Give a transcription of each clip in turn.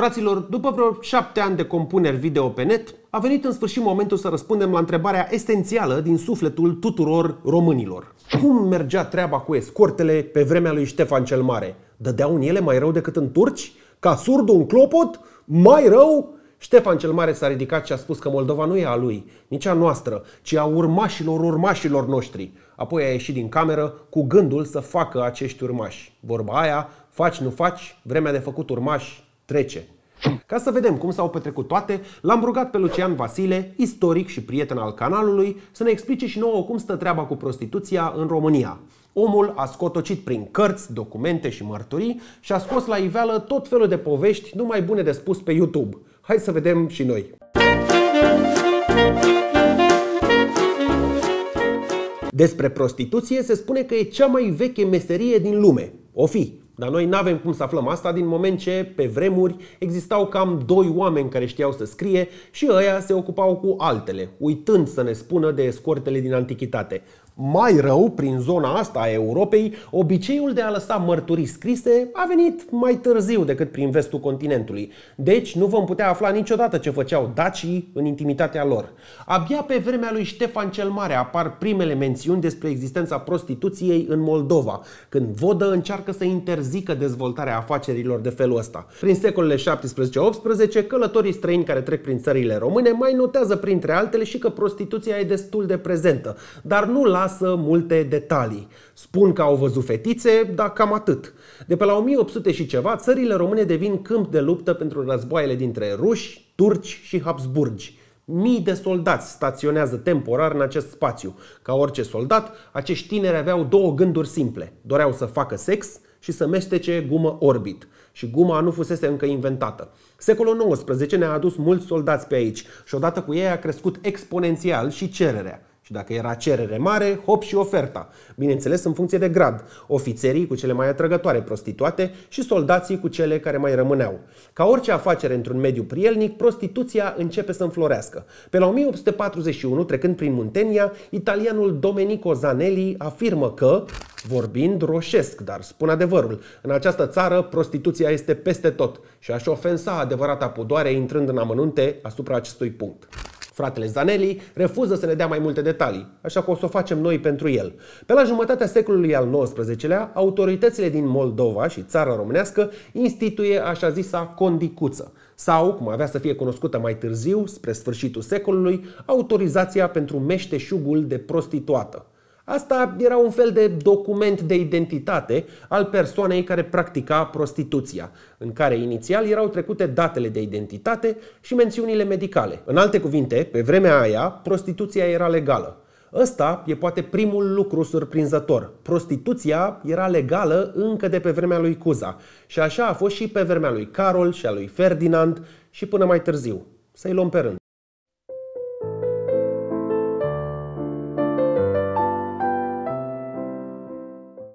Fraților, după vreo șapte ani de compuneri video pe net, a venit în sfârșit momentul să răspundem la întrebarea esențială din sufletul tuturor românilor. Cum mergea treaba cu escortele pe vremea lui Ștefan cel Mare? Dădeau în ele mai rău decât în turci? Ca surd un clopot? Mai rău? Ștefan cel Mare s-a ridicat și a spus că Moldova nu e a lui, nici a noastră, ci a urmașilor urmașilor noștri. Apoi a ieșit din cameră cu gândul să facă acești urmași. Vorba aia, faci, nu faci, vremea de făcut urmași trece. Ca să vedem cum s-au petrecut toate, l-am rugat pe Lucian Vasile, istoric și prieten al canalului, să ne explice și nouă cum stă treaba cu prostituția în România. Omul a scotocit prin cărți, documente și mărturii și a scos la iveală tot felul de povești numai bune de spus pe YouTube. Hai să vedem și noi! Despre prostituție se spune că e cea mai veche meserie din lume. O fi, dar noi nu avem cum să aflăm asta din moment ce, pe vremuri, existau cam doi oameni care știau să scrie și ăia se ocupau cu altele, uitând să ne spună de escortele din antichitate mai rău, prin zona asta a Europei, obiceiul de a lăsa mărturii scrise a venit mai târziu decât prin vestul continentului. Deci nu vom putea afla niciodată ce făceau dacii în intimitatea lor. Abia pe vremea lui Ștefan cel Mare apar primele mențiuni despre existența prostituției în Moldova, când Vodă încearcă să interzică dezvoltarea afacerilor de felul ăsta. Prin secolele 17-18, călătorii străini care trec prin țările române mai notează printre altele și că prostituția e destul de prezentă, dar nu lasă lasă multe detalii. Spun că au văzut fetițe, dar cam atât. De pe la 1800 și ceva, țările române devin câmp de luptă pentru războaiele dintre ruși, turci și Habsburgi. Mii de soldați staționează temporar în acest spațiu. Ca orice soldat, acești tineri aveau două gânduri simple. Doreau să facă sex și să mestece gumă orbit. Și guma nu fusese încă inventată. Secolul XIX ne-a adus mulți soldați pe aici și odată cu ei a crescut exponențial și cererea. Și dacă era cerere mare, hop și oferta. Bineînțeles, în funcție de grad. Ofițerii cu cele mai atrăgătoare prostituate și soldații cu cele care mai rămâneau. Ca orice afacere într-un mediu prielnic, prostituția începe să înflorească. Pe la 1841, trecând prin Muntenia, italianul Domenico Zanelli afirmă că, vorbind roșesc, dar spun adevărul, în această țară prostituția este peste tot și aș ofensa adevărata pudoare intrând în amănunte asupra acestui punct. Fratele Zanelli refuză să ne dea mai multe detalii, așa că o să o facem noi pentru el. Pe la jumătatea secolului al XIX-lea, autoritățile din Moldova și țara românească instituie așa zisa condicuță, sau, cum avea să fie cunoscută mai târziu, spre sfârșitul secolului, autorizația pentru meșteșugul de prostituată. Asta era un fel de document de identitate al persoanei care practica prostituția, în care inițial erau trecute datele de identitate și mențiunile medicale. În alte cuvinte, pe vremea aia, prostituția era legală. Ăsta e poate primul lucru surprinzător. Prostituția era legală încă de pe vremea lui Cuza și așa a fost și pe vremea lui Carol și a lui Ferdinand și până mai târziu. Să-i luăm pe rând.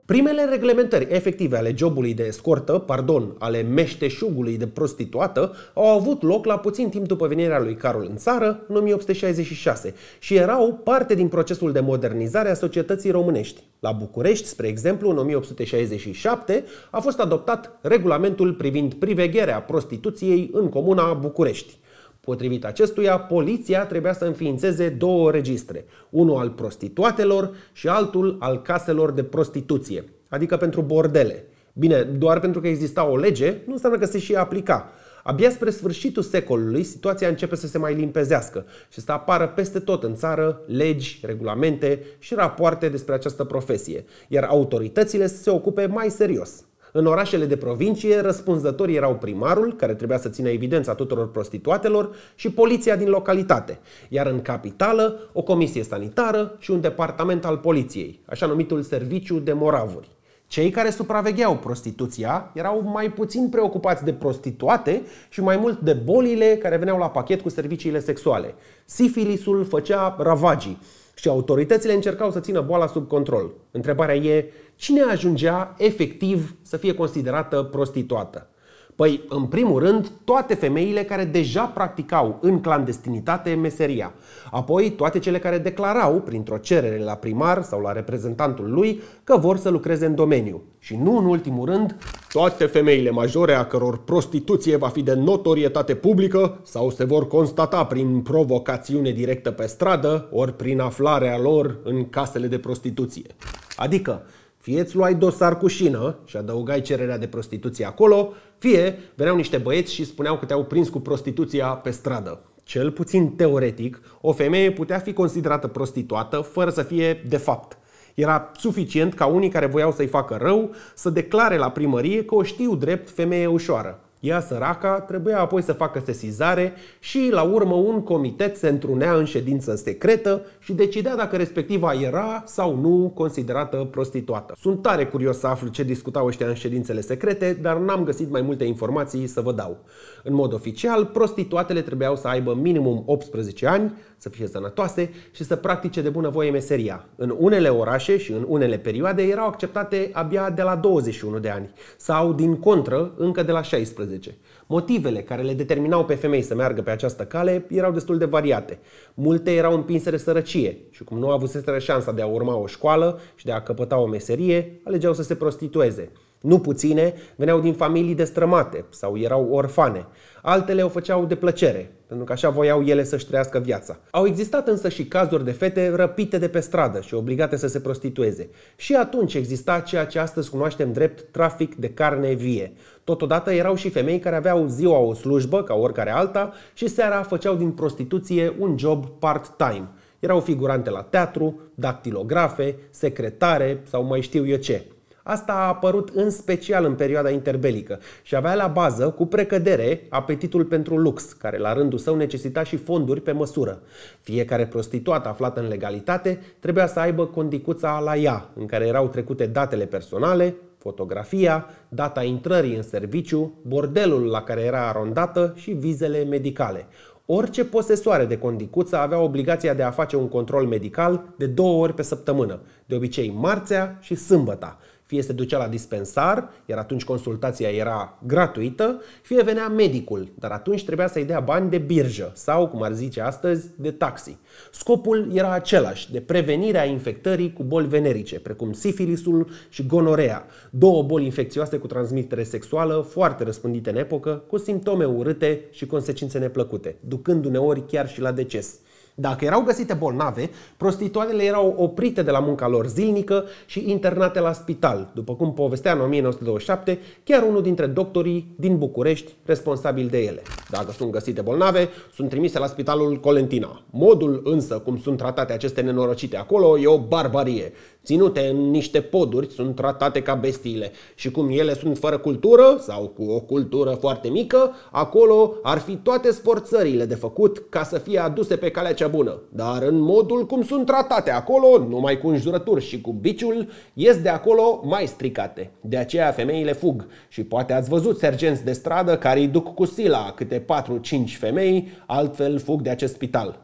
Primele reglementări efective ale jobului de escortă, pardon, ale meșteșugului de prostituată, au avut loc la puțin timp după venirea lui Carol în țară, în 1866, și erau parte din procesul de modernizare a societății românești. La București, spre exemplu, în 1867, a fost adoptat regulamentul privind privegherea prostituției în comuna București. Potrivit acestuia, poliția trebuia să înființeze două registre, unul al prostituatelor și altul al caselor de prostituție, adică pentru bordele. Bine, doar pentru că exista o lege, nu înseamnă că se și aplica. Abia spre sfârșitul secolului, situația începe să se mai limpezească și să apară peste tot în țară legi, regulamente și rapoarte despre această profesie, iar autoritățile să se ocupe mai serios. În orașele de provincie, răspunzătorii erau primarul, care trebuia să țină evidența tuturor prostituatelor, și poliția din localitate, iar în capitală, o comisie sanitară și un departament al poliției, așa numitul Serviciu de Moravuri. Cei care supravegheau prostituția erau mai puțin preocupați de prostituate și mai mult de bolile care veneau la pachet cu serviciile sexuale. Sifilisul făcea ravagii, și autoritățile încercau să țină boala sub control. Întrebarea e cine ajungea efectiv să fie considerată prostituată. Păi, în primul rând, toate femeile care deja practicau în clandestinitate meseria. Apoi, toate cele care declarau, printr-o cerere la primar sau la reprezentantul lui, că vor să lucreze în domeniu. Și nu în ultimul rând, toate femeile majore a căror prostituție va fi de notorietate publică sau se vor constata prin provocațiune directă pe stradă, ori prin aflarea lor în casele de prostituție. Adică, fie îți luai dosar cu șină și adăugai cererea de prostituție acolo, fie veneau niște băieți și spuneau că te-au prins cu prostituția pe stradă. Cel puțin teoretic, o femeie putea fi considerată prostituată fără să fie de fapt. Era suficient ca unii care voiau să-i facă rău să declare la primărie că o știu drept femeie ușoară. Ea, săraca, trebuia apoi să facă sesizare și, la urmă, un comitet se întrunea în ședință secretă și decidea dacă respectiva era sau nu considerată prostituată. Sunt tare curios să aflu ce discutau ăștia în ședințele secrete, dar n-am găsit mai multe informații să vă dau. În mod oficial, prostituatele trebuiau să aibă minimum 18 ani, să fie sănătoase și să practice de bunăvoie meseria. În unele orașe și în unele perioade erau acceptate abia de la 21 de ani sau, din contră, încă de la 16. 2015. Motivele care le determinau pe femei să meargă pe această cale erau destul de variate. Multe erau împinse de sărăcie și cum nu avuseseră șansa de a urma o școală și de a căpăta o meserie, alegeau să se prostitueze – nu puține veneau din familii destrămate sau erau orfane. Altele o făceau de plăcere, pentru că așa voiau ele să-și trăiască viața. Au existat însă și cazuri de fete răpite de pe stradă și obligate să se prostitueze. Și atunci exista ceea ce astăzi cunoaștem drept trafic de carne vie. Totodată erau și femei care aveau ziua o slujbă, ca oricare alta, și seara făceau din prostituție un job part-time. Erau figurante la teatru, dactilografe, secretare sau mai știu eu ce. Asta a apărut în special în perioada interbelică și avea la bază, cu precădere, apetitul pentru lux, care la rândul său necesita și fonduri pe măsură. Fiecare prostituată aflată în legalitate trebuia să aibă condicuța la ea, în care erau trecute datele personale, fotografia, data intrării în serviciu, bordelul la care era arondată și vizele medicale. Orice posesoare de condicuță avea obligația de a face un control medical de două ori pe săptămână, de obicei marțea și sâmbăta. Fie se ducea la dispensar, iar atunci consultația era gratuită, fie venea medicul, dar atunci trebuia să-i dea bani de birjă sau, cum ar zice astăzi, de taxi. Scopul era același, de prevenirea infectării cu boli venerice, precum sifilisul și gonorea, două boli infecțioase cu transmitere sexuală foarte răspândite în epocă, cu simptome urâte și consecințe neplăcute, ducând uneori chiar și la deces. Dacă erau găsite bolnave, prostituatele erau oprite de la munca lor zilnică și internate la spital, după cum povestea în 1927 chiar unul dintre doctorii din București responsabil de ele. Dacă sunt găsite bolnave, sunt trimise la spitalul Colentina. Modul însă cum sunt tratate aceste nenorocite acolo e o barbarie ținute în niște poduri, sunt tratate ca bestiile. Și cum ele sunt fără cultură sau cu o cultură foarte mică, acolo ar fi toate sforțările de făcut ca să fie aduse pe calea cea bună. Dar în modul cum sunt tratate acolo, numai cu înjurături și cu biciul, ies de acolo mai stricate. De aceea femeile fug și poate ați văzut sergenți de stradă care îi duc cu sila câte 4-5 femei, altfel fug de acest spital.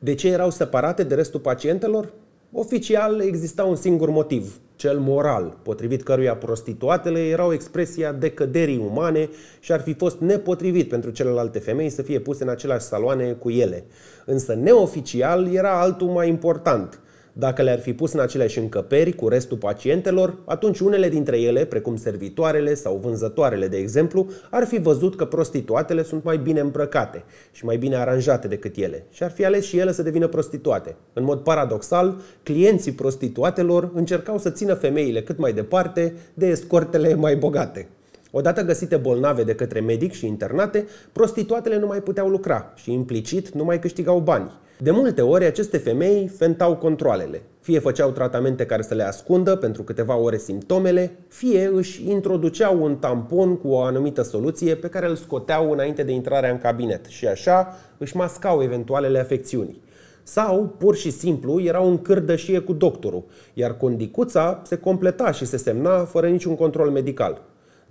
De ce erau separate de restul pacientelor? Oficial exista un singur motiv, cel moral, potrivit căruia prostituatele erau expresia decăderii umane și ar fi fost nepotrivit pentru celelalte femei să fie puse în aceleași saloane cu ele. Însă neoficial era altul mai important – dacă le-ar fi pus în aceleași încăperi cu restul pacientelor, atunci unele dintre ele, precum servitoarele sau vânzătoarele, de exemplu, ar fi văzut că prostituatele sunt mai bine îmbrăcate și mai bine aranjate decât ele și ar fi ales și ele să devină prostituate. În mod paradoxal, clienții prostituatelor încercau să țină femeile cât mai departe de escortele mai bogate. Odată găsite bolnave de către medic și internate, prostituatele nu mai puteau lucra și implicit nu mai câștigau bani. De multe ori, aceste femei fentau controlele. Fie făceau tratamente care să le ascundă pentru câteva ore simptomele, fie își introduceau un tampon cu o anumită soluție pe care îl scoteau înainte de intrarea în cabinet și așa își mascau eventualele afecțiuni. Sau, pur și simplu, erau în cârdășie cu doctorul, iar condicuța se completa și se semna fără niciun control medical.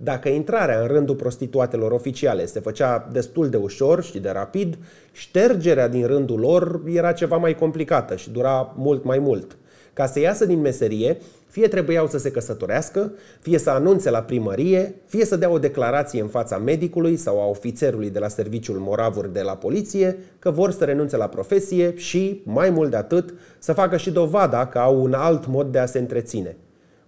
Dacă intrarea în rândul prostituatelor oficiale se făcea destul de ușor și de rapid, ștergerea din rândul lor era ceva mai complicată și dura mult mai mult. Ca să iasă din meserie, fie trebuiau să se căsătorească, fie să anunțe la primărie, fie să dea o declarație în fața medicului sau a ofițerului de la serviciul moravuri de la poliție că vor să renunțe la profesie și, mai mult de atât, să facă și dovada că au un alt mod de a se întreține.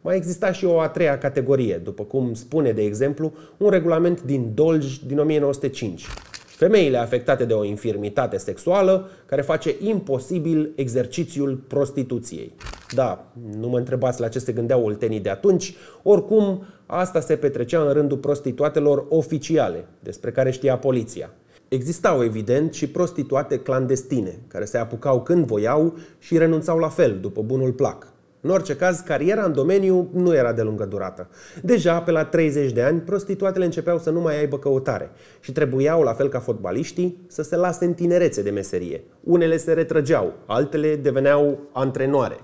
Mai exista și o a treia categorie, după cum spune, de exemplu, un regulament din Dolj din 1905. Femeile afectate de o infirmitate sexuală care face imposibil exercițiul prostituției. Da, nu mă întrebați la ce se gândeau oltenii de atunci, oricum asta se petrecea în rândul prostituatelor oficiale, despre care știa poliția. Existau, evident, și prostituate clandestine, care se apucau când voiau și renunțau la fel, după bunul plac. În orice caz, cariera în domeniu nu era de lungă durată. Deja, pe la 30 de ani, prostituatele începeau să nu mai aibă căutare și trebuiau, la fel ca fotbaliștii, să se lase în tinerețe de meserie. Unele se retrăgeau, altele deveneau antrenoare.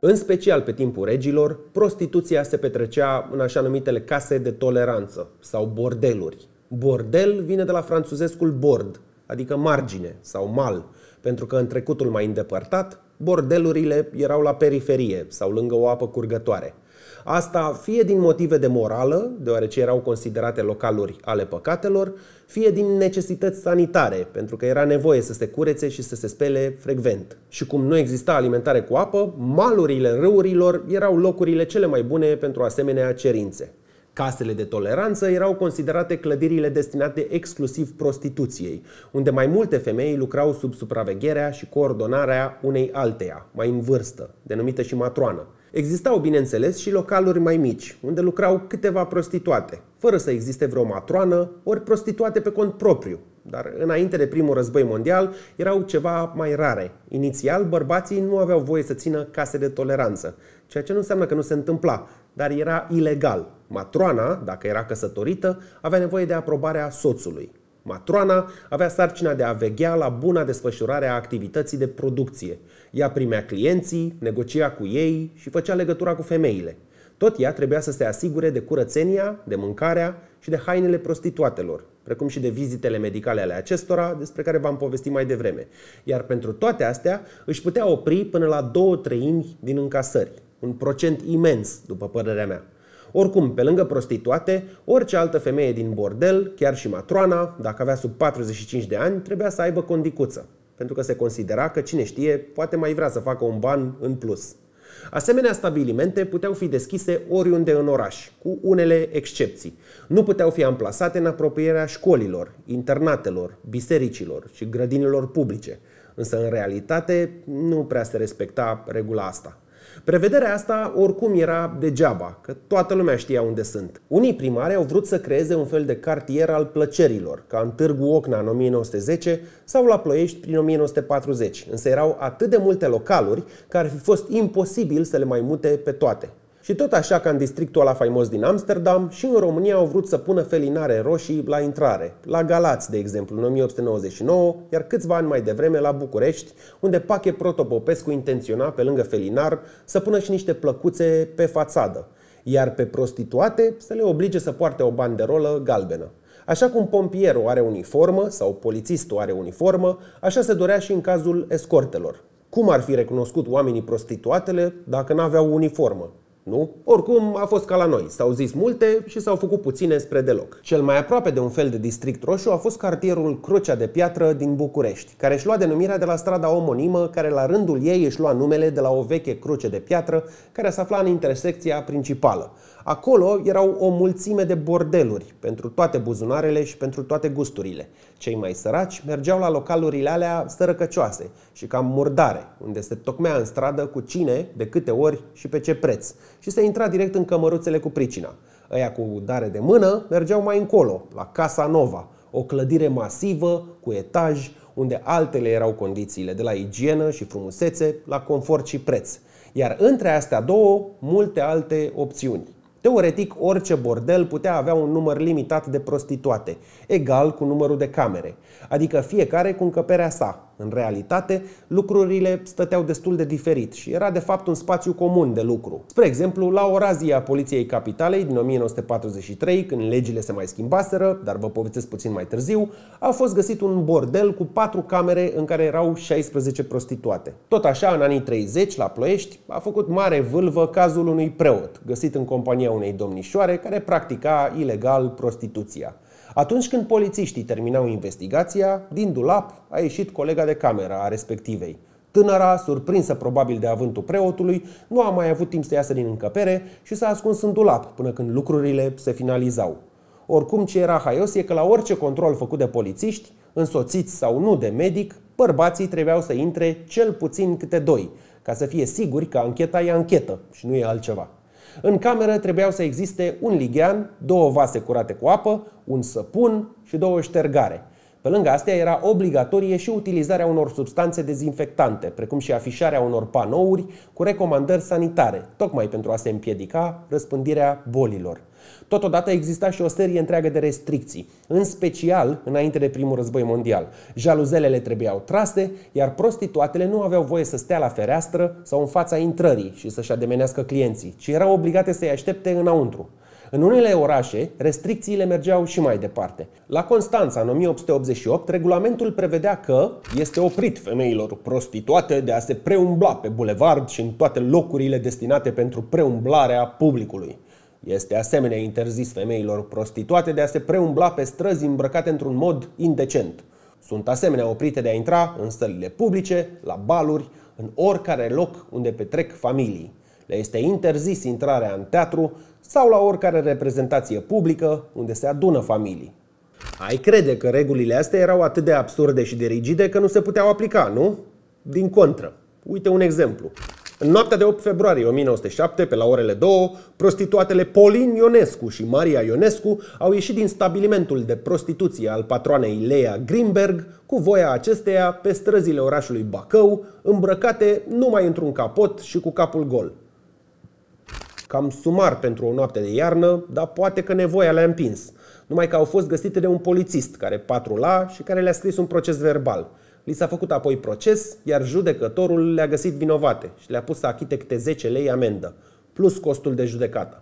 În special pe timpul regilor, prostituția se petrecea în așa numitele case de toleranță sau bordeluri. Bordel vine de la franțuzescul bord, adică margine sau mal, pentru că în trecutul mai îndepărtat, bordelurile erau la periferie sau lângă o apă curgătoare. Asta fie din motive de morală, deoarece erau considerate localuri ale păcatelor, fie din necesități sanitare, pentru că era nevoie să se curețe și să se spele frecvent. Și cum nu exista alimentare cu apă, malurile râurilor erau locurile cele mai bune pentru asemenea cerințe. Casele de toleranță erau considerate clădirile destinate exclusiv prostituției, unde mai multe femei lucrau sub supravegherea și coordonarea unei alteia, mai în vârstă, denumită și matroană. Existau, bineînțeles, și localuri mai mici, unde lucrau câteva prostituate, fără să existe vreo matroană, ori prostituate pe cont propriu. Dar înainte de primul război mondial erau ceva mai rare. Inițial, bărbații nu aveau voie să țină case de toleranță, ceea ce nu înseamnă că nu se întâmpla, dar era ilegal. Matroana, dacă era căsătorită, avea nevoie de aprobarea soțului. Matroana avea sarcina de a veghea la buna desfășurare a activității de producție. Ea primea clienții, negocia cu ei și făcea legătura cu femeile. Tot ea trebuia să se asigure de curățenia, de mâncarea și de hainele prostituatelor, precum și de vizitele medicale ale acestora, despre care v-am povestit mai devreme. Iar pentru toate astea își putea opri până la două treimi din încasări. Un procent imens, după părerea mea. Oricum, pe lângă prostituate, orice altă femeie din bordel, chiar și matroana, dacă avea sub 45 de ani, trebuia să aibă condicuță, pentru că se considera că, cine știe, poate mai vrea să facă un ban în plus. Asemenea stabilimente puteau fi deschise oriunde în oraș, cu unele excepții. Nu puteau fi amplasate în apropierea școlilor, internatelor, bisericilor și grădinilor publice, însă în realitate nu prea se respecta regula asta. Prevederea asta oricum era degeaba, că toată lumea știa unde sunt. Unii primari au vrut să creeze un fel de cartier al plăcerilor, ca în Târgu Ocna în 1910 sau la Ploiești prin 1940, însă erau atât de multe localuri că ar fi fost imposibil să le mai mute pe toate. Și tot așa ca în districtul la faimos din Amsterdam, și în România au vrut să pună felinare roșii la intrare, la Galați, de exemplu, în 1899, iar câțiva ani mai devreme la București, unde Pache Protopopescu intenționa, pe lângă felinar, să pună și niște plăcuțe pe fațadă, iar pe prostituate să le oblige să poarte o banderolă galbenă. Așa cum pompierul are uniformă sau polițistul are uniformă, așa se dorea și în cazul escortelor. Cum ar fi recunoscut oamenii prostituatele dacă n-aveau uniformă? nu? Oricum, a fost ca la noi. S-au zis multe și s-au făcut puține spre deloc. Cel mai aproape de un fel de district roșu a fost cartierul Crocea de Piatră din București, care își lua denumirea de la strada omonimă, care la rândul ei își lua numele de la o veche cruce de piatră care se afla în intersecția principală. Acolo erau o mulțime de bordeluri pentru toate buzunarele și pentru toate gusturile. Cei mai săraci mergeau la localurile alea sărăcăcioase și cam murdare, unde se tocmea în stradă cu cine, de câte ori și pe ce preț. Și se intra direct în cămăruțele cu pricina. Ăia cu dare de mână mergeau mai încolo, la Casa Nova, o clădire masivă, cu etaj, unde altele erau condițiile, de la igienă și frumusețe, la confort și preț. Iar între astea două, multe alte opțiuni. Teoretic, orice bordel putea avea un număr limitat de prostituate, egal cu numărul de camere, adică fiecare cu încăperea sa, în realitate, lucrurile stăteau destul de diferit și era de fapt un spațiu comun de lucru. Spre exemplu, la o razie a Poliției Capitalei din 1943, când legile se mai schimbaseră, dar vă povestesc puțin mai târziu, a fost găsit un bordel cu patru camere în care erau 16 prostituate. Tot așa, în anii 30, la Ploiești, a făcut mare vâlvă cazul unui preot, găsit în compania unei domnișoare care practica ilegal prostituția. Atunci când polițiștii terminau investigația, din dulap a ieșit colega de cameră a respectivei. Tânăra, surprinsă probabil de avântul preotului, nu a mai avut timp să iasă din încăpere și s-a ascuns în dulap până când lucrurile se finalizau. Oricum ce era haios e că la orice control făcut de polițiști, însoțiți sau nu de medic, bărbații trebuiau să intre cel puțin câte doi, ca să fie siguri că ancheta e anchetă și nu e altceva. În cameră trebuiau să existe un ligian, două vase curate cu apă, un săpun și două ștergare. Pe lângă astea era obligatorie și utilizarea unor substanțe dezinfectante, precum și afișarea unor panouri cu recomandări sanitare, tocmai pentru a se împiedica răspândirea bolilor. Totodată exista și o serie întreagă de restricții, în special înainte de primul război mondial. Jaluzelele trebuiau trase, iar prostituatele nu aveau voie să stea la fereastră sau în fața intrării și să-și ademenească clienții, ci erau obligate să-i aștepte înăuntru. În unele orașe, restricțiile mergeau și mai departe. La Constanța, în 1888, regulamentul prevedea că este oprit femeilor prostituate de a se preumbla pe bulevard și în toate locurile destinate pentru preumblarea publicului. Este asemenea interzis femeilor prostituate de a se preumbla pe străzi îmbrăcate într-un mod indecent. Sunt asemenea oprite de a intra în sălile publice, la baluri, în oricare loc unde petrec familii. Le este interzis intrarea în teatru sau la oricare reprezentație publică unde se adună familii. Ai crede că regulile astea erau atât de absurde și de rigide că nu se puteau aplica, nu? Din contră. Uite un exemplu. În noaptea de 8 februarie 1907, pe la orele 2, prostituatele Polin Ionescu și Maria Ionescu au ieșit din stabilimentul de prostituție al patroanei Leia Greenberg cu voia acesteia pe străzile orașului Bacău, îmbrăcate numai într-un capot și cu capul gol. Cam sumar pentru o noapte de iarnă, dar poate că nevoia le-a împins. Numai că au fost găsite de un polițist care patrula și care le-a scris un proces verbal. Li s-a făcut apoi proces, iar judecătorul le-a găsit vinovate și le-a pus să achite câte 10 lei amendă, plus costul de judecată.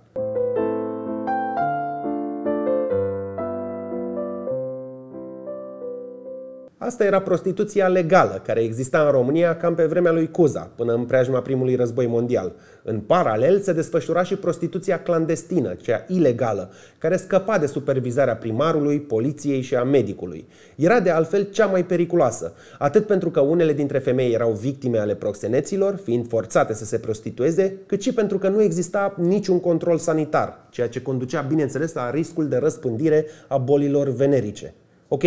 Asta era prostituția legală, care exista în România cam pe vremea lui Cuza, până în preajma primului război mondial. În paralel se desfășura și prostituția clandestină, cea ilegală, care scăpa de supervizarea primarului, poliției și a medicului. Era de altfel cea mai periculoasă, atât pentru că unele dintre femei erau victime ale proxeneților, fiind forțate să se prostitueze, cât și pentru că nu exista niciun control sanitar, ceea ce conducea, bineînțeles, la riscul de răspândire a bolilor venerice. Ok,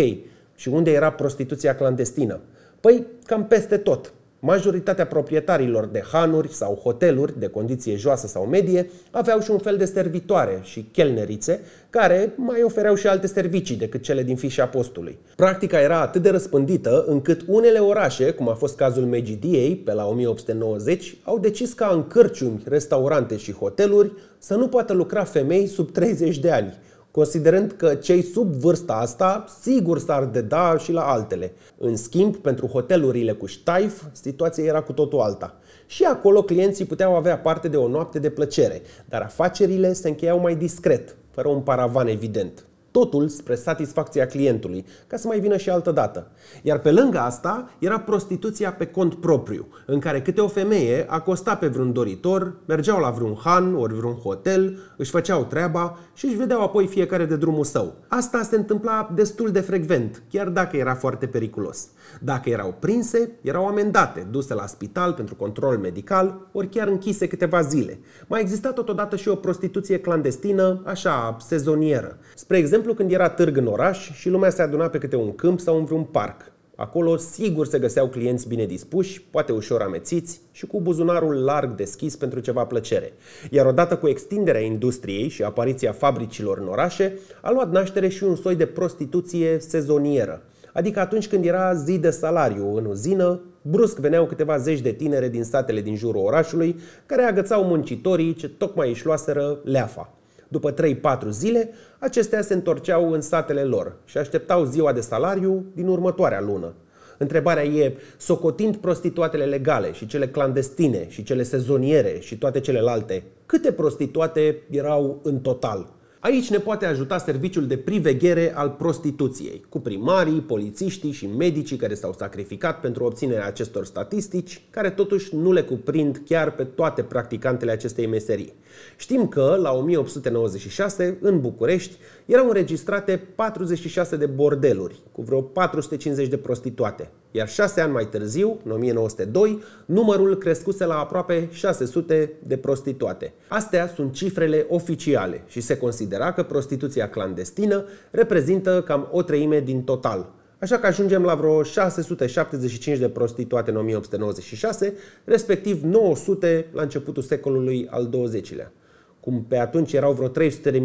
și unde era prostituția clandestină? Păi cam peste tot. Majoritatea proprietarilor de hanuri sau hoteluri de condiție joasă sau medie aveau și un fel de servitoare și chelnerițe care mai ofereau și alte servicii decât cele din fișa postului. Practica era atât de răspândită încât unele orașe, cum a fost cazul Megidiei pe la 1890, au decis ca în cărciumi, restaurante și hoteluri să nu poată lucra femei sub 30 de ani – considerând că cei sub vârsta asta sigur s-ar deda și la altele. În schimb, pentru hotelurile cu ștaif, situația era cu totul alta. Și acolo clienții puteau avea parte de o noapte de plăcere, dar afacerile se încheiau mai discret, fără un paravan evident totul spre satisfacția clientului, ca să mai vină și altă dată. Iar pe lângă asta era prostituția pe cont propriu, în care câte o femeie acosta pe vreun doritor, mergeau la vreun han ori vreun hotel, își făceau treaba și își vedeau apoi fiecare de drumul său. Asta se întâmpla destul de frecvent, chiar dacă era foarte periculos. Dacă erau prinse, erau amendate, duse la spital pentru control medical, ori chiar închise câteva zile. Mai exista totodată și o prostituție clandestină, așa, sezonieră. Spre exemplu, exemplu, când era târg în oraș și lumea se aduna pe câte un câmp sau în vreun parc. Acolo sigur se găseau clienți bine dispuși, poate ușor amețiți și cu buzunarul larg deschis pentru ceva plăcere. Iar odată cu extinderea industriei și apariția fabricilor în orașe, a luat naștere și un soi de prostituție sezonieră. Adică atunci când era zi de salariu în uzină, brusc veneau câteva zeci de tinere din satele din jurul orașului care agățau muncitorii ce tocmai își luaseră leafa. După 3-4 zile, acestea se întorceau în satele lor și așteptau ziua de salariu din următoarea lună. Întrebarea e, socotind prostituatele legale și cele clandestine și cele sezoniere și toate celelalte, câte prostituate erau în total? Aici ne poate ajuta serviciul de priveghere al prostituției, cu primarii, polițiștii și medicii care s-au sacrificat pentru obținerea acestor statistici, care totuși nu le cuprind chiar pe toate practicantele acestei meserii. Știm că, la 1896, în București, erau înregistrate 46 de bordeluri, cu vreo 450 de prostituate, iar șase ani mai târziu, în 1902, numărul crescuse la aproape 600 de prostituate. Astea sunt cifrele oficiale și se considera că prostituția clandestină reprezintă cam o treime din total, Așa că ajungem la vreo 675 de prostituate în 1896, respectiv 900 la începutul secolului al XX-lea cum pe atunci erau vreo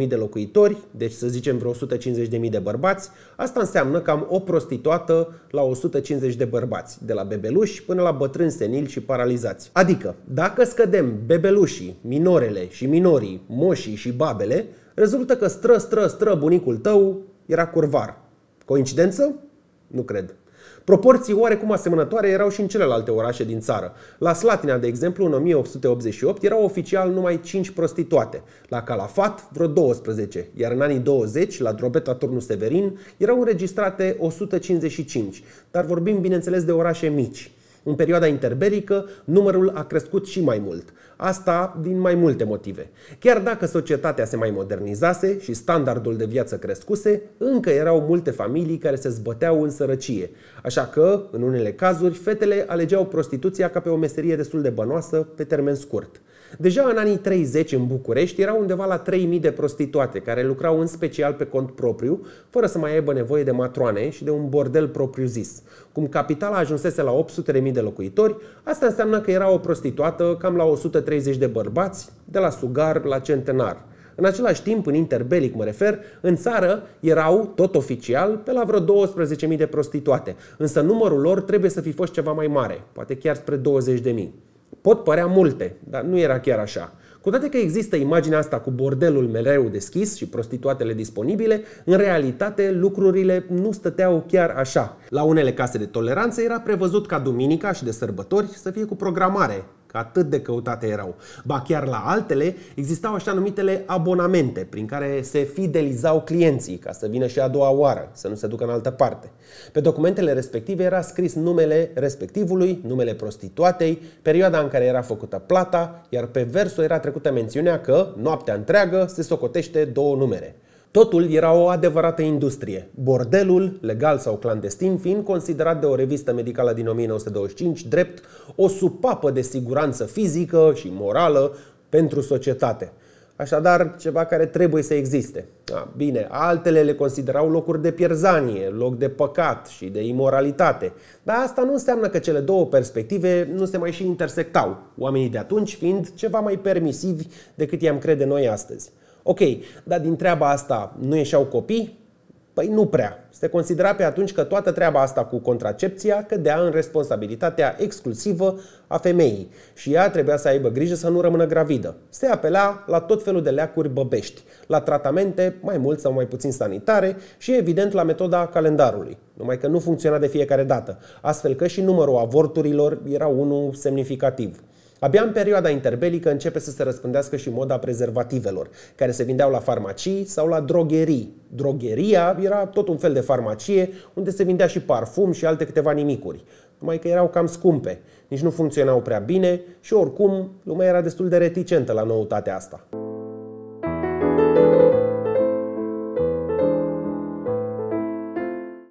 300.000 de locuitori, deci să zicem vreo 150.000 de bărbați, asta înseamnă cam o prostituată la 150 de bărbați, de la bebeluși până la bătrâni senili și paralizați. Adică, dacă scădem bebelușii, minorele și minorii, moșii și babele, rezultă că stră, stră, stră bunicul tău era curvar. Coincidență? Nu cred. Proporții oarecum asemănătoare erau și în celelalte orașe din țară. La Slatina, de exemplu, în 1888 erau oficial numai 5 prostituate, la Calafat vreo 12, iar în anii 20, la Drobeta turnu Severin, erau înregistrate 155, dar vorbim bineînțeles de orașe mici. În perioada interbelică, numărul a crescut și mai mult. Asta din mai multe motive. Chiar dacă societatea se mai modernizase și standardul de viață crescuse, încă erau multe familii care se zbăteau în sărăcie. Așa că, în unele cazuri, fetele alegeau prostituția ca pe o meserie destul de bănoasă pe termen scurt. Deja în anii 30 în București erau undeva la 3.000 de prostituate care lucrau în special pe cont propriu, fără să mai aibă nevoie de matroane și de un bordel propriu-zis. Cum capitala ajunsese la 800.000 de locuitori, asta înseamnă că era o prostituată cam la 130 de bărbați, de la sugar la centenar. În același timp, în interbelic mă refer, în țară erau, tot oficial, pe la vreo 12.000 de prostituate, însă numărul lor trebuie să fi fost ceva mai mare, poate chiar spre 20.000. Pot părea multe, dar nu era chiar așa. Cu toate că există imaginea asta cu bordelul mereu deschis și prostituatele disponibile, în realitate lucrurile nu stăteau chiar așa. La unele case de toleranță era prevăzut ca duminica și de sărbători să fie cu programare, atât de căutate erau. Ba chiar la altele existau așa numitele abonamente, prin care se fidelizau clienții ca să vină și a doua oară, să nu se ducă în altă parte. Pe documentele respective era scris numele respectivului, numele prostituatei, perioada în care era făcută plata, iar pe verso era trecută mențiunea că, noaptea întreagă, se socotește două numere. Totul era o adevărată industrie, bordelul, legal sau clandestin, fiind considerat de o revistă medicală din 1925 drept o supapă de siguranță fizică și morală pentru societate. Așadar, ceva care trebuie să existe. A, bine, altele le considerau locuri de pierzanie, loc de păcat și de imoralitate. Dar asta nu înseamnă că cele două perspective nu se mai și intersectau, oamenii de atunci fiind ceva mai permisivi decât i-am crede noi astăzi. Ok, dar din treaba asta nu ieșeau copii? Păi nu prea. Se considera pe atunci că toată treaba asta cu contracepția cădea în responsabilitatea exclusivă a femeii și ea trebuia să aibă grijă să nu rămână gravidă. Se apela la tot felul de leacuri băbești, la tratamente mai mult sau mai puțin sanitare și evident la metoda calendarului, numai că nu funcționa de fiecare dată, astfel că și numărul avorturilor era unul semnificativ. Abia în perioada interbelică începe să se răspândească și moda prezervativelor, care se vindeau la farmacii sau la drogherii. Drogheria era tot un fel de farmacie unde se vindea și parfum și alte câteva nimicuri, numai că erau cam scumpe, nici nu funcționau prea bine și oricum lumea era destul de reticentă la noutatea asta.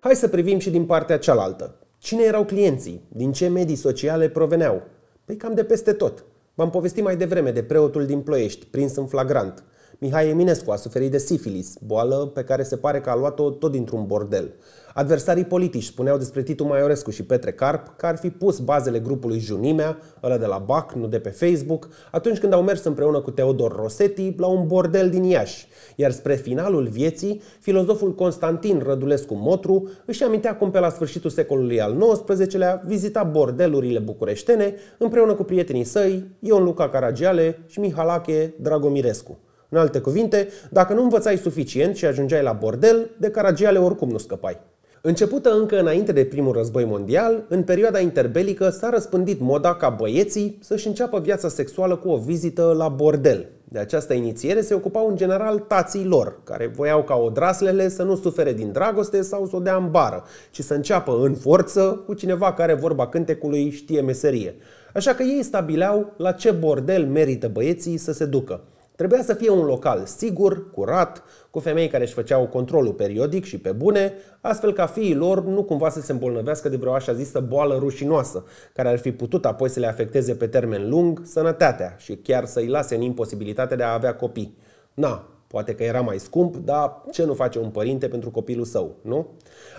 Hai să privim și din partea cealaltă. Cine erau clienții? Din ce medii sociale proveneau? Păi cam de peste tot. V-am povestit mai devreme de preotul din Ploiești, prins în flagrant. Mihai Eminescu a suferit de sifilis, boală pe care se pare că a luat-o tot dintr-un bordel. Adversarii politici spuneau despre Titu Maiorescu și Petre Carp că ar fi pus bazele grupului Junimea, ăla de la BAC, nu de pe Facebook, atunci când au mers împreună cu Teodor Rosetti la un bordel din Iași. Iar spre finalul vieții, filozoful Constantin Rădulescu Motru își amintea cum pe la sfârșitul secolului al XIX-lea vizita bordelurile bucureștene împreună cu prietenii săi, Ion Luca Caragiale și Mihalache Dragomirescu. În alte cuvinte, dacă nu învățai suficient și ajungeai la bordel, de caragiale oricum nu scăpai. Începută încă înainte de primul război mondial, în perioada interbelică s-a răspândit moda ca băieții să-și înceapă viața sexuală cu o vizită la bordel. De această inițiere se ocupau în general tații lor, care voiau ca odraslele să nu sufere din dragoste sau să o dea în bară, ci să înceapă în forță cu cineva care, vorba cântecului, știe meserie. Așa că ei stabileau la ce bordel merită băieții să se ducă. Trebuia să fie un local sigur, curat, cu femei care își făceau controlul periodic și pe bune, astfel ca fiii lor nu cumva să se îmbolnăvească de vreo așa zisă boală rușinoasă, care ar fi putut apoi să le afecteze pe termen lung sănătatea și chiar să-i lase în imposibilitatea de a avea copii. Na, Poate că era mai scump, dar ce nu face un părinte pentru copilul său, nu?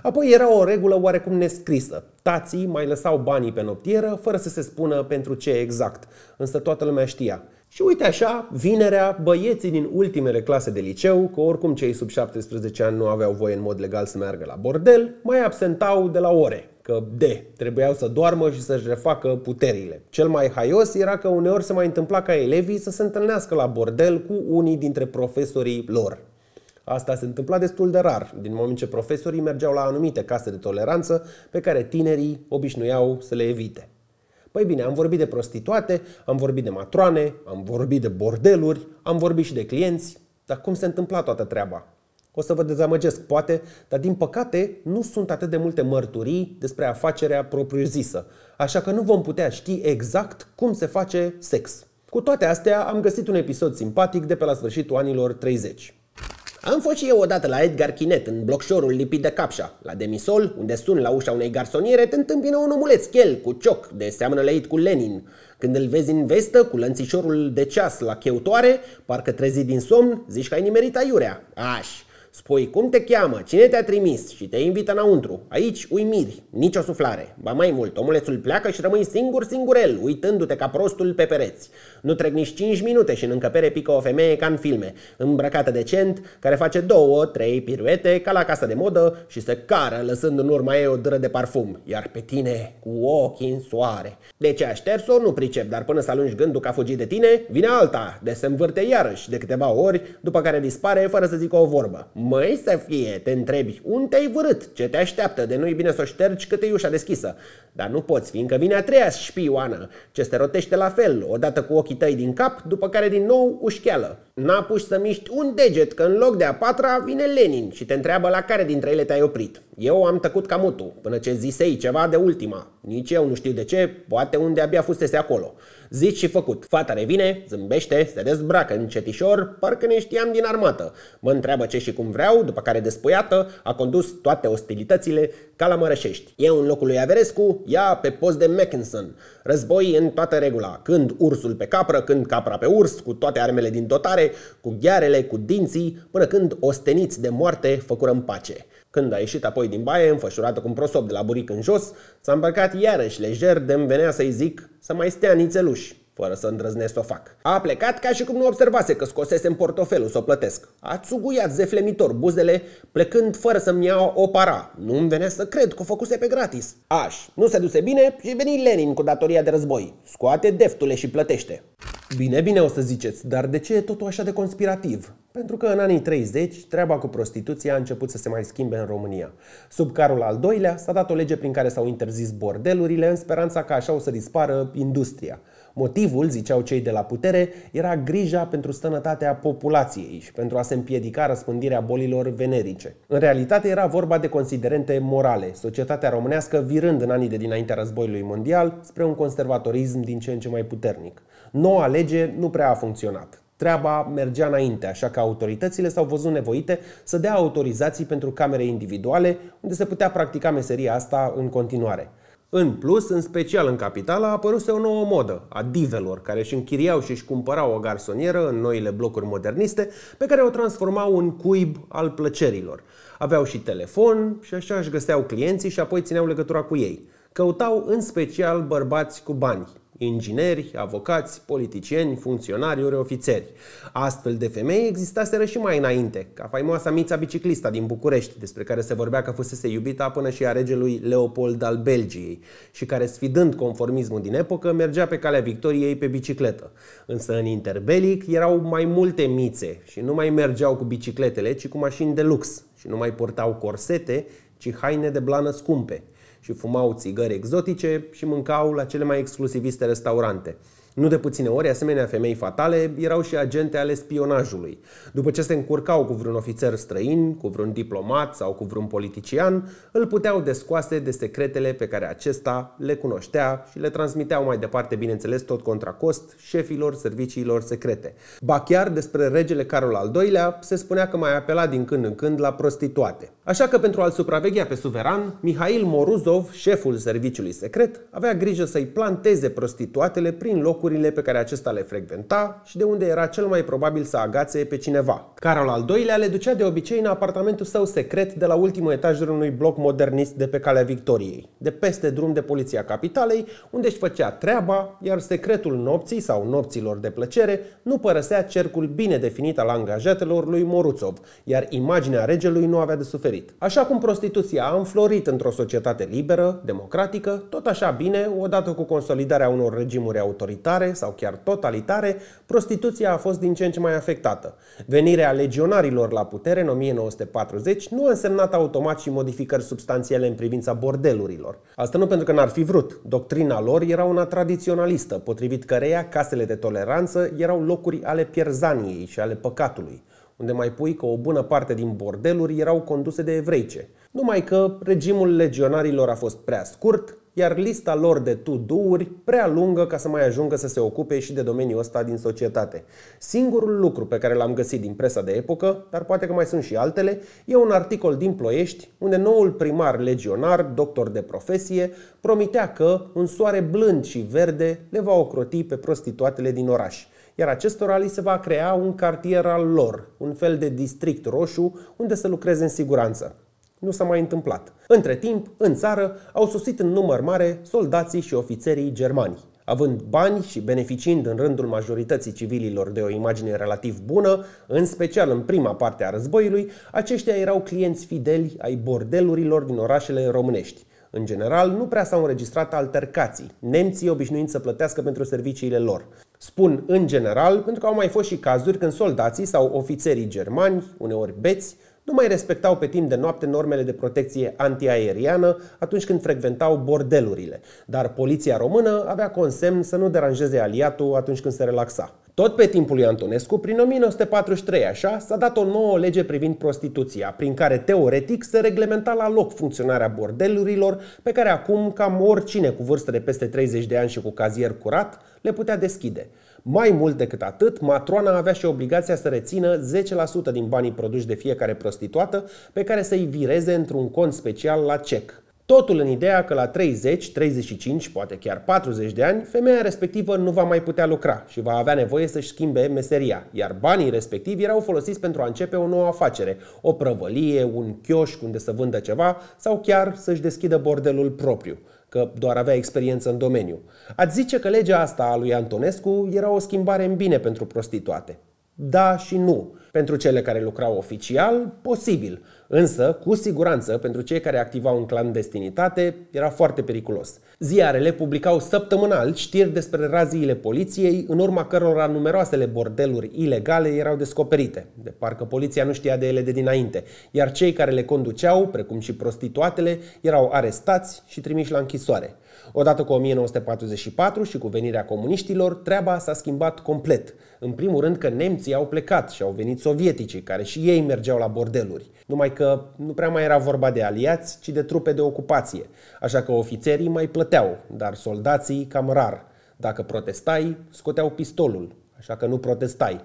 Apoi era o regulă oarecum nescrisă. Tații mai lăsau banii pe noptieră, fără să se spună pentru ce exact, însă toată lumea știa. Și uite așa, vinerea, băieții din ultimele clase de liceu, că oricum cei sub 17 ani nu aveau voie în mod legal să meargă la bordel, mai absentau de la ore, că de, trebuiau să doarmă și să-și refacă puterile. Cel mai haios era că uneori se mai întâmpla ca elevii să se întâlnească la bordel cu unii dintre profesorii lor. Asta se întâmpla destul de rar, din moment ce profesorii mergeau la anumite case de toleranță pe care tinerii obișnuiau să le evite. Păi bine, am vorbit de prostituate, am vorbit de matroane, am vorbit de bordeluri, am vorbit și de clienți, dar cum se întâmpla toată treaba? O să vă dezamăgesc, poate, dar din păcate nu sunt atât de multe mărturii despre afacerea propriu-zisă, așa că nu vom putea ști exact cum se face sex. Cu toate astea, am găsit un episod simpatic de pe la sfârșitul anilor 30. Am fost și eu odată la Edgar Chinet, în blocșorul lipit de capșa. La demisol, unde sun la ușa unei garsoniere, te întâmpină un omuleț chel, cu cioc, de seamănă leit cu Lenin. Când îl vezi în vestă, cu lănțișorul de ceas la cheutoare, parcă trezi din somn, zici că ai nimerit aiurea. Aș! Spui cum te cheamă, cine te-a trimis și te invită înăuntru. Aici uimiri, nicio suflare. Ba mai mult, omulețul pleacă și rămâi singur, singurel, uitându-te ca prostul pe pereți. Nu trec nici 5 minute și în încăpere pică o femeie ca în filme, îmbrăcată decent, care face două, trei piruete ca la casa de modă și se cară lăsând în urma ei o dră de parfum, iar pe tine cu ochii în soare. De ce a șters-o nu pricep, dar până să alungi gândul că a fugit de tine, vine alta, de se învârte iarăși de câteva ori, după care dispare fără să zică o vorbă. Măi să fie, te întrebi, unde te-ai vârât, ce te așteaptă, de nu-i bine să o ștergi cât e ușa deschisă. Dar nu poți, fiindcă vine a treia șpioană, ce se rotește la fel, odată cu ochii ochii tăi din cap, după care din nou ușcheală. N-apuci să miști un deget, că în loc de a patra vine Lenin și te întreabă la care dintre ele te-ai oprit. Eu am tăcut ca mutu, până ce zisei ceva de ultima. Nici eu nu știu de ce, poate unde abia fusese acolo. Zici și făcut. Fata revine, zâmbește, se dezbracă încetișor, parcă ne știam din armată. Mă întreabă ce și cum vreau, după care despoiată, a condus toate ostilitățile ca la Mărășești. Eu în locul lui Averescu, ea pe post de Mackinson. Război în toată regula, când ursul pe capră, când capra pe urs, cu toate armele din dotare, cu ghearele, cu dinții, până când osteniți de moarte făcură în pace. Când a ieșit apoi din baie, înfășurată cu un prosop de la buric în jos, s-a îmbrăcat iarăși lejer de îmi venea să-i zic să mai stea nițeluși fără să îndrăznesc să o fac. A plecat ca și cum nu observase că scosese în portofelul să o plătesc. A țuguiat zeflemitor buzele, plecând fără să-mi ia o para. Nu-mi venea să cred că o făcuse pe gratis. Aș, nu se duse bine și veni Lenin cu datoria de război. Scoate deftule și plătește. Bine, bine o să ziceți, dar de ce e totul așa de conspirativ? Pentru că în anii 30, treaba cu prostituția a început să se mai schimbe în România. Sub carul al doilea s-a dat o lege prin care s-au interzis bordelurile în speranța că așa o să dispară industria. Motivul, ziceau cei de la putere, era grija pentru sănătatea populației și pentru a se împiedica răspândirea bolilor venerice. În realitate era vorba de considerente morale, societatea românească virând în anii de dinaintea războiului mondial spre un conservatorism din ce în ce mai puternic. Noua lege nu prea a funcționat treaba mergea înainte, așa că autoritățile s-au văzut nevoite să dea autorizații pentru camere individuale, unde se putea practica meseria asta în continuare. În plus, în special în capitală, a apărut o nouă modă a divelor, care își închiriau și își cumpărau o garsonieră în noile blocuri moderniste, pe care o transformau în cuib al plăcerilor. Aveau și telefon și așa își găseau clienții și apoi țineau legătura cu ei. Căutau în special bărbați cu bani, ingineri, avocați, politicieni, funcționari, ori ofițeri. Astfel de femei existaseră și mai înainte, ca faimoasa Mița Biciclista din București, despre care se vorbea că fusese iubita până și a regelui Leopold al Belgiei și care, sfidând conformismul din epocă, mergea pe calea victoriei pe bicicletă. Însă în interbelic erau mai multe mițe și nu mai mergeau cu bicicletele, ci cu mașini de lux și nu mai portau corsete, ci haine de blană scumpe și fumau țigări exotice și mâncau la cele mai exclusiviste restaurante. Nu de puține ori, asemenea femei fatale erau și agente ale spionajului. După ce se încurcau cu vreun ofițer străin, cu vreun diplomat sau cu vreun politician, îl puteau descoase de secretele pe care acesta le cunoștea și le transmiteau mai departe, bineînțeles, tot contra cost, șefilor serviciilor secrete. Ba chiar despre regele Carol al II-lea se spunea că mai apela din când în când la prostituate. Așa că pentru a-l supraveghea pe suveran, Mihail Moruzov, șeful serviciului secret, avea grijă să-i planteze prostituatele prin loc locurile pe care acesta le frecventa și de unde era cel mai probabil să agațe pe cineva. Carol al doilea le ducea de obicei în apartamentul său secret de la ultimul etaj de unui bloc modernist de pe calea Victoriei, de peste drum de poliția capitalei, unde își făcea treaba, iar secretul nopții sau nopților de plăcere nu părăsea cercul bine definit al angajatelor lui Moruțov, iar imaginea regelui nu avea de suferit. Așa cum prostituția a înflorit într-o societate liberă, democratică, tot așa bine, odată cu consolidarea unor regimuri autoritare, autoritare sau chiar totalitare, prostituția a fost din ce în ce mai afectată. Venirea legionarilor la putere în 1940 nu a însemnat automat și modificări substanțiale în privința bordelurilor. Asta nu pentru că n-ar fi vrut. Doctrina lor era una tradiționalistă, potrivit căreia casele de toleranță erau locuri ale pierzaniei și ale păcatului unde mai pui că o bună parte din bordeluri erau conduse de evreice. Numai că regimul legionarilor a fost prea scurt, iar lista lor de to-do-uri prea lungă ca să mai ajungă să se ocupe și de domeniul ăsta din societate. Singurul lucru pe care l-am găsit din presa de epocă, dar poate că mai sunt și altele, e un articol din Ploiești, unde noul primar legionar, doctor de profesie, promitea că un soare blând și verde le va ocroti pe prostituatele din oraș iar acestora li se va crea un cartier al lor, un fel de district roșu unde să lucreze în siguranță nu s-a mai întâmplat. Între timp, în țară au sosit în număr mare soldații și ofițerii germani. Având bani și beneficiind în rândul majorității civililor de o imagine relativ bună, în special în prima parte a războiului, aceștia erau clienți fideli ai bordelurilor din orașele românești. În general, nu prea s-au înregistrat altercații, nemții obișnuind să plătească pentru serviciile lor. Spun în general pentru că au mai fost și cazuri când soldații sau ofițerii germani, uneori beți, nu mai respectau pe timp de noapte normele de protecție antiaeriană atunci când frecventau bordelurile, dar poliția română avea consemn să nu deranjeze aliatul atunci când se relaxa. Tot pe timpul lui Antonescu, prin 1943 așa, s-a dat o nouă lege privind prostituția, prin care teoretic se reglementa la loc funcționarea bordelurilor, pe care acum cam oricine cu vârstă de peste 30 de ani și cu cazier curat le putea deschide. Mai mult decât atât, matroana avea și obligația să rețină 10% din banii produși de fiecare prostituată pe care să-i vireze într-un cont special la cec. Totul în ideea că la 30, 35, poate chiar 40 de ani, femeia respectivă nu va mai putea lucra și va avea nevoie să-și schimbe meseria, iar banii respectivi erau folosiți pentru a începe o nouă afacere, o prăvălie, un chioșc unde să vândă ceva sau chiar să-și deschidă bordelul propriu că doar avea experiență în domeniu. Ați zice că legea asta a lui Antonescu era o schimbare în bine pentru prostituate. Da și nu. Pentru cele care lucrau oficial, posibil. Însă, cu siguranță, pentru cei care activau în clandestinitate, era foarte periculos. Ziarele publicau săptămânal știri despre raziile poliției, în urma cărora numeroasele bordeluri ilegale erau descoperite, de parcă poliția nu știa de ele de dinainte, iar cei care le conduceau, precum și prostituatele, erau arestați și trimiși la închisoare. Odată cu 1944 și cu venirea comuniștilor, treaba s-a schimbat complet. În primul rând că nemții au plecat și au venit sovieticii, care și ei mergeau la bordeluri. Numai că nu prea mai era vorba de aliați, ci de trupe de ocupație. Așa că ofițerii mai plăteau, dar soldații cam rar. Dacă protestai, scoteau pistolul, așa că nu protestai.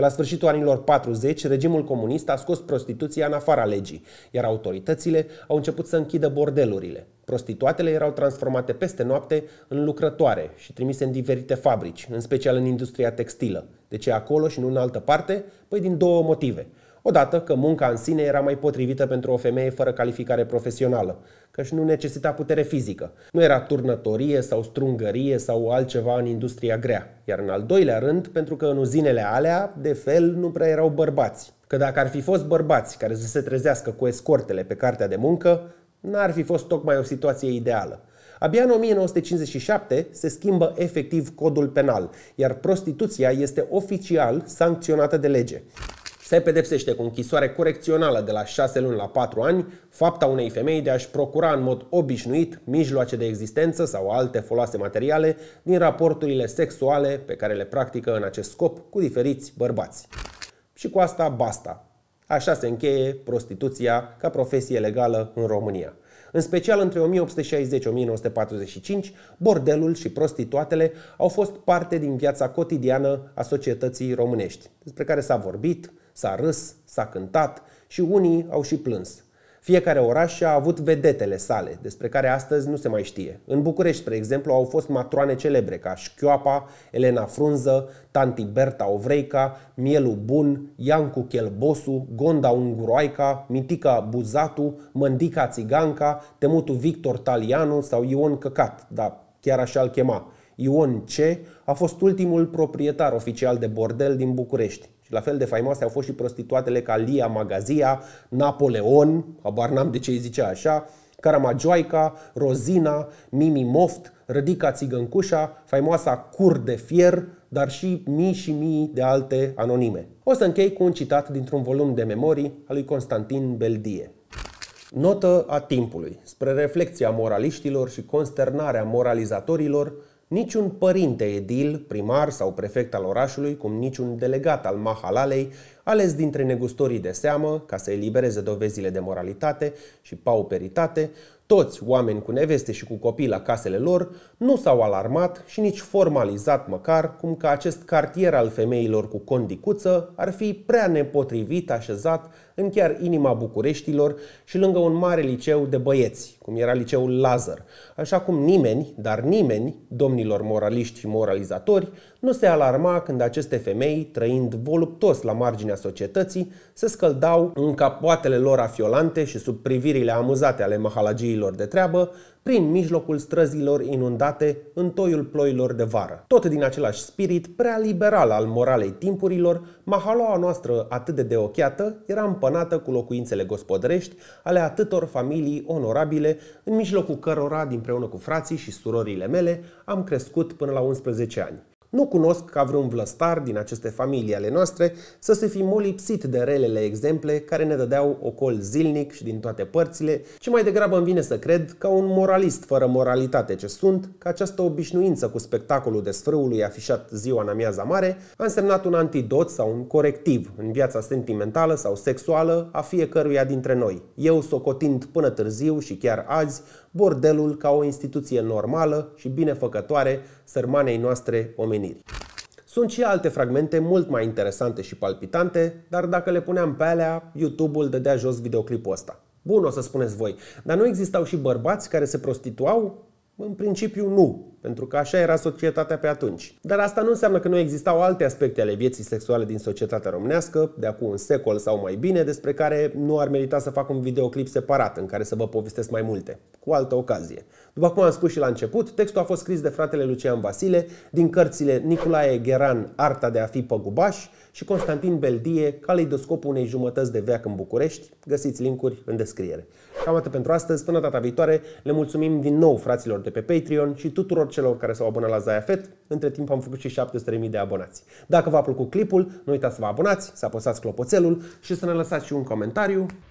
Pe la sfârșitul anilor 40, regimul comunist a scos prostituția în afara legii, iar autoritățile au început să închidă bordelurile. Prostituatele erau transformate peste noapte în lucrătoare și trimise în diferite fabrici, în special în industria textilă. De ce acolo și nu în altă parte? Păi din două motive – Odată că munca în sine era mai potrivită pentru o femeie fără calificare profesională, căci nu necesita putere fizică. Nu era turnătorie sau strungărie sau altceva în industria grea. Iar în al doilea rând, pentru că în uzinele alea, de fel, nu prea erau bărbați. Că dacă ar fi fost bărbați care să se trezească cu escortele pe cartea de muncă, n-ar fi fost tocmai o situație ideală. Abia în 1957 se schimbă efectiv codul penal, iar prostituția este oficial sancționată de lege se pedepsește cu închisoare corecțională de la 6 luni la 4 ani fapta unei femei de a-și procura în mod obișnuit mijloace de existență sau alte foloase materiale din raporturile sexuale pe care le practică în acest scop cu diferiți bărbați. Și cu asta basta. Așa se încheie prostituția ca profesie legală în România. În special între 1860-1945, bordelul și prostituatele au fost parte din viața cotidiană a societății românești, despre care s-a vorbit, S-a râs, s-a cântat și unii au și plâns. Fiecare oraș a avut vedetele sale, despre care astăzi nu se mai știe. În București, spre exemplu, au fost matroane celebre ca Șchioapa, Elena Frunză, Tanti Berta Ovreica, Mielu Bun, Iancu Chelbosu, Gonda Unguroaica, Mitica Buzatu, Mândica Țiganca, Temutu Victor Talianu sau Ion Căcat, dar chiar așa îl chema. Ion C. a fost ultimul proprietar oficial de bordel din București. La fel de faimoase au fost și prostituatele ca Lia Magazia, Napoleon, abar n-am de ce îi zicea așa, Caramagioica, Rozina, Mimi Moft, Rădica Țigăncușa, faimoasa Cur de Fier, dar și mii și mii de alte anonime. O să închei cu un citat dintr-un volum de memorii al lui Constantin Beldie. Notă a timpului, spre reflexia moraliștilor și consternarea moralizatorilor, Niciun părinte edil, primar sau prefect al orașului, cum niciun delegat al Mahalalei, ales dintre negustorii de seamă, ca să elibereze dovezile de moralitate și pauperitate, toți oameni cu neveste și cu copii la casele lor, nu s-au alarmat și nici formalizat măcar cum că acest cartier al femeilor cu condicuță ar fi prea nepotrivit așezat în chiar inima Bucureștilor și lângă un mare liceu de băieți, cum era liceul Lazar, așa cum nimeni, dar nimeni, domnilor moraliști și moralizatori, nu se alarma când aceste femei, trăind voluptos la marginea societății, se scăldau în capoatele lor afiolante și sub privirile amuzate ale mahalagiilor de treabă, prin mijlocul străzilor inundate în toiul ploilor de vară. Tot din același spirit prea liberal al moralei timpurilor, mahaloa noastră atât de deocheată era împănată cu locuințele gospodărești ale atâtor familii onorabile, în mijlocul cărora, din împreună cu frații și surorile mele, am crescut până la 11 ani. Nu cunosc ca vreun vlăstar din aceste familii ale noastre să se fi molipsit de relele exemple care ne dădeau ocol zilnic și din toate părțile, ci mai degrabă îmi vine să cred, ca un moralist fără moralitate ce sunt, că această obișnuință cu spectacolul de desfrâului afișat ziua în amiaza mare a însemnat un antidot sau un corectiv în viața sentimentală sau sexuală a fiecăruia dintre noi. Eu socotind până târziu și chiar azi bordelul ca o instituție normală și binefăcătoare sărmanei noastre omeniri. Sunt și alte fragmente mult mai interesante și palpitante, dar dacă le puneam pe alea, YouTube-ul dădea jos videoclipul ăsta. Bun, o să spuneți voi, dar nu existau și bărbați care se prostituau? În principiu nu, pentru că așa era societatea pe atunci. Dar asta nu înseamnă că nu existau alte aspecte ale vieții sexuale din societatea românească, de acum un secol sau mai bine, despre care nu ar merita să fac un videoclip separat în care să vă povestesc mai multe, cu altă ocazie. După cum am spus și la început, textul a fost scris de fratele Lucian Vasile din cărțile Nicolae Gheran, Arta de a fi păgubaș și Constantin Beldie, Caleidoscopul unei jumătăți de veac în București. Găsiți linkuri în descriere. Cam atât pentru astăzi, până data viitoare, le mulțumim din nou fraților de pe Patreon și tuturor celor care s-au abonat la Zayafet. Între timp am făcut și 700.000 de abonați. Dacă v-a plăcut clipul, nu uitați să vă abonați, să apăsați clopoțelul și să ne lăsați și un comentariu.